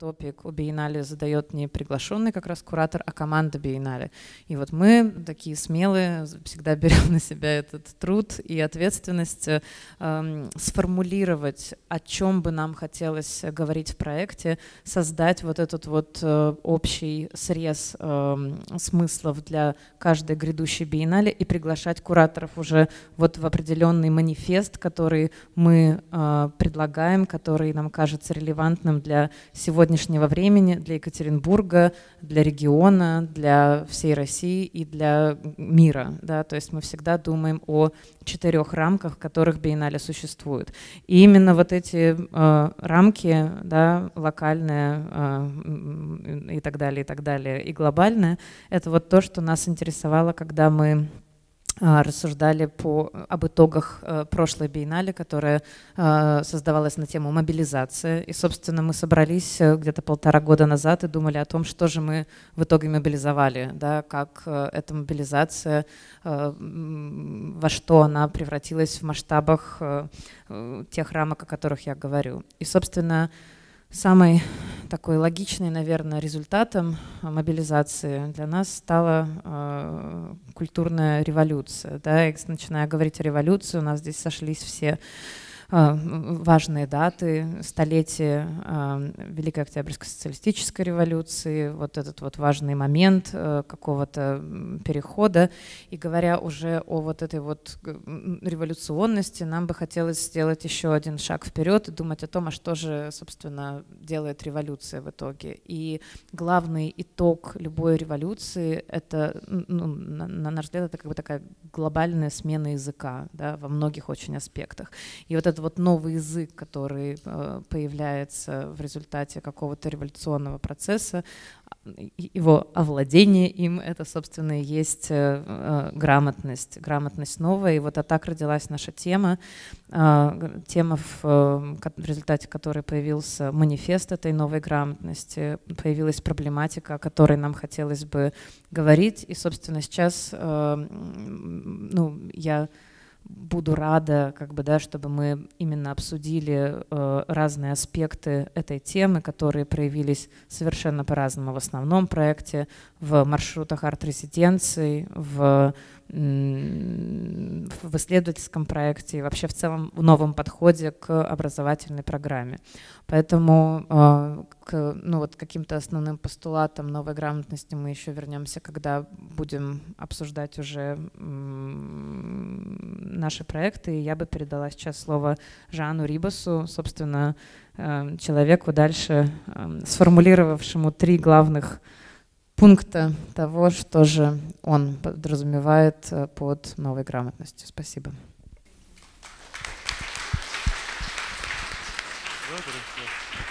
Топик у Биеннале задает не приглашенный как раз куратор, а команда Биеннале. И вот мы такие смелые, всегда берем на себя этот труд и ответственность э, сформулировать, о чем бы нам хотелось говорить в проекте, создать вот этот вот э, общий срез э, смыслов для каждой грядущей Биеннале и приглашать кураторов уже вот в определенный манифест, который мы э, предлагаем, который нам кажется релевантным для сегодня сегодняшнего времени для Екатеринбурга, для региона, для всей России и для мира. Да? То есть мы всегда думаем о четырех рамках, в которых биеннале существует. И именно вот эти э, рамки, да, локальные э, и так далее, и так далее, и глобальные, это вот то, что нас интересовало, когда мы а, рассуждали по, э, об итогах э, прошлой биеннале, которая э, создавалась на тему мобилизации. И, собственно, мы собрались где-то полтора года назад и думали о том, что же мы в итоге мобилизовали, да, как эта мобилизация, во что она превратилась в масштабах тех рамок, о которых я говорю. И, собственно, самый такой логичный, наверное, результатом мобилизации для нас стала э, культурная революция. Да? И, начиная говорить о революции, у нас здесь сошлись все а, важные даты, столетие а, Великой Октябрьской социалистической революции, вот этот вот важный момент э, какого-то перехода. И говоря уже о вот этой вот революционности, нам бы хотелось сделать еще один шаг вперед и думать о том, а что же, собственно, делает революция в итоге. И главный итог любой революции — это, ну, на, наш взгляд, это как бы такая глобальная смена языка да, во многих очень аспектах. И вот этот этот вот новый язык, который э, появляется в результате какого-то революционного процесса, его овладение им, это, собственно, и есть э, э, грамотность, грамотность новая. И вот а так родилась наша тема, тема, в, в результате которой появился манифест этой новой грамотности, появилась проблематика, о которой нам хотелось бы говорить. И, собственно, сейчас ну, я буду рада, как бы, да, чтобы мы именно обсудили э, разные аспекты этой темы, которые проявились совершенно по-разному в основном проекте, в маршрутах арт-резиденций, в, в исследовательском проекте и вообще в целом в новом подходе к образовательной программе. Поэтому э, к ну, вот каким-то основным постулатам новой грамотности мы еще вернемся, когда будем обсуждать уже наши проекты. И я бы передала сейчас слово Жану Рибасу, собственно, эм, человеку дальше, эм, сформулировавшему три главных пункта того, что же он подразумевает э, под новой грамотностью. Спасибо. Спасибо.